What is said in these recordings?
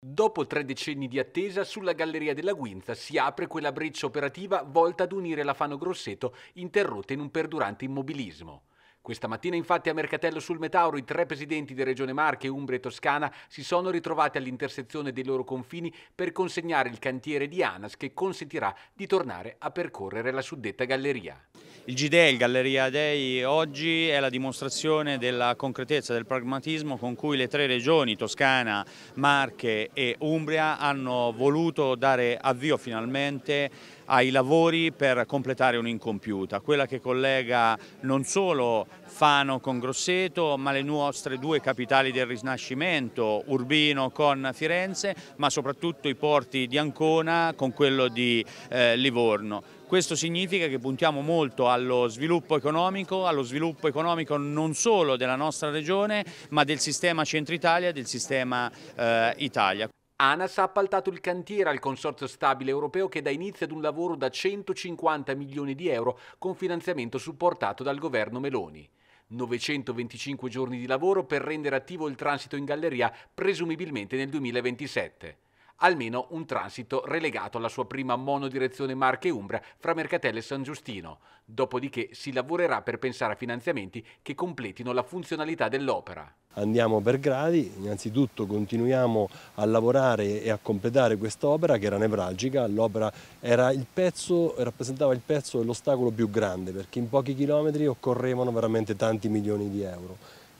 Dopo tre decenni di attesa, sulla Galleria della Guinza si apre quella breccia operativa volta ad unire la Fano Grosseto interrotta in un perdurante immobilismo. Questa mattina infatti a Mercatello sul Metauro i tre presidenti di Regione Marche, Umbria e Toscana si sono ritrovati all'intersezione dei loro confini per consegnare il cantiere di ANAS che consentirà di tornare a percorrere la suddetta galleria. Il GDEI, il Galleria Dei, oggi è la dimostrazione della concretezza, del pragmatismo con cui le tre regioni, Toscana, Marche e Umbria, hanno voluto dare avvio finalmente ai lavori per completare un'incompiuta, quella che collega non solo Fano con Grosseto, ma le nostre due capitali del Rinascimento, Urbino con Firenze, ma soprattutto i porti di Ancona con quello di eh, Livorno. Questo significa che puntiamo molto allo sviluppo economico, allo sviluppo economico non solo della nostra regione, ma del sistema Centro Italia, e del sistema eh, Italia. ANAS ha appaltato il cantiere al Consorzio Stabile Europeo che dà inizio ad un lavoro da 150 milioni di euro con finanziamento supportato dal governo Meloni. 925 giorni di lavoro per rendere attivo il transito in galleria presumibilmente nel 2027 almeno un transito relegato alla sua prima monodirezione Marche Umbra fra Mercatelle e San Giustino, dopodiché si lavorerà per pensare a finanziamenti che completino la funzionalità dell'opera. Andiamo per gradi, innanzitutto continuiamo a lavorare e a completare quest'opera che era nevralgica, l'opera rappresentava il pezzo dell'ostacolo più grande perché in pochi chilometri occorrevano veramente tanti milioni di euro.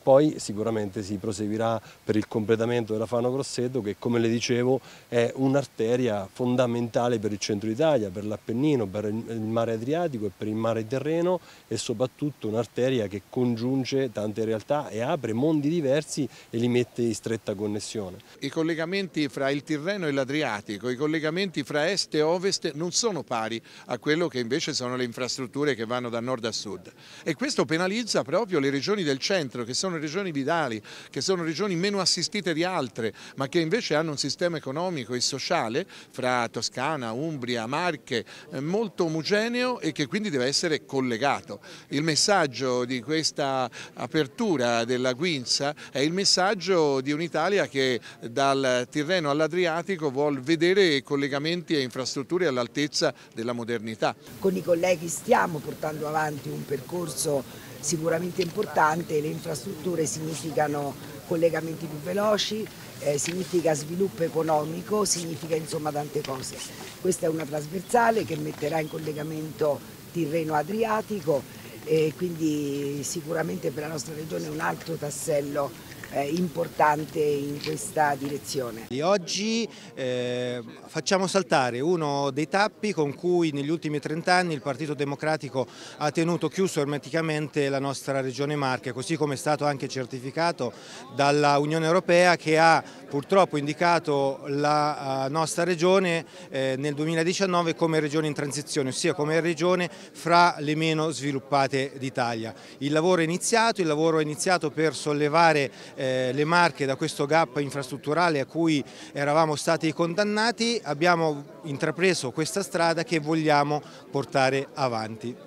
Poi sicuramente si proseguirà per il completamento della Fano Grosseto che come le dicevo è un'arteria fondamentale per il centro Italia, per l'Appennino, per il mare Adriatico e per il mare Terreno e soprattutto un'arteria che congiunge tante realtà e apre mondi diversi e li mette in stretta connessione. I collegamenti fra il Tirreno e l'Adriatico, i collegamenti fra est e ovest non sono pari a quello che invece sono le infrastrutture che vanno da nord a sud e questo penalizza proprio le regioni del centro che sono regioni vidali, che sono regioni meno assistite di altre, ma che invece hanno un sistema economico e sociale fra Toscana, Umbria, Marche eh, molto omogeneo e che quindi deve essere collegato. Il messaggio di questa apertura della Guinza è il messaggio di un'Italia che dal Tirreno all'Adriatico vuole vedere collegamenti e infrastrutture all'altezza della modernità. Con i colleghi stiamo portando avanti un percorso sicuramente importante, le infrastrutture significano collegamenti più veloci, eh, significa sviluppo economico, significa insomma tante cose. Questa è una trasversale che metterà in collegamento Tirreno-Adriatico e quindi sicuramente per la nostra regione è un altro tassello eh, importante in questa direzione. Oggi eh, facciamo saltare uno dei tappi con cui negli ultimi 30 anni il Partito Democratico ha tenuto chiuso ermeticamente la nostra regione Marche, così come è stato anche certificato dalla Unione Europea che ha purtroppo indicato la eh, nostra regione eh, nel 2019 come regione in transizione, ossia come regione fra le meno sviluppate d'Italia. Il lavoro è iniziato, il lavoro è iniziato per sollevare eh, eh, le Marche da questo gap infrastrutturale a cui eravamo stati condannati, abbiamo intrapreso questa strada che vogliamo portare avanti.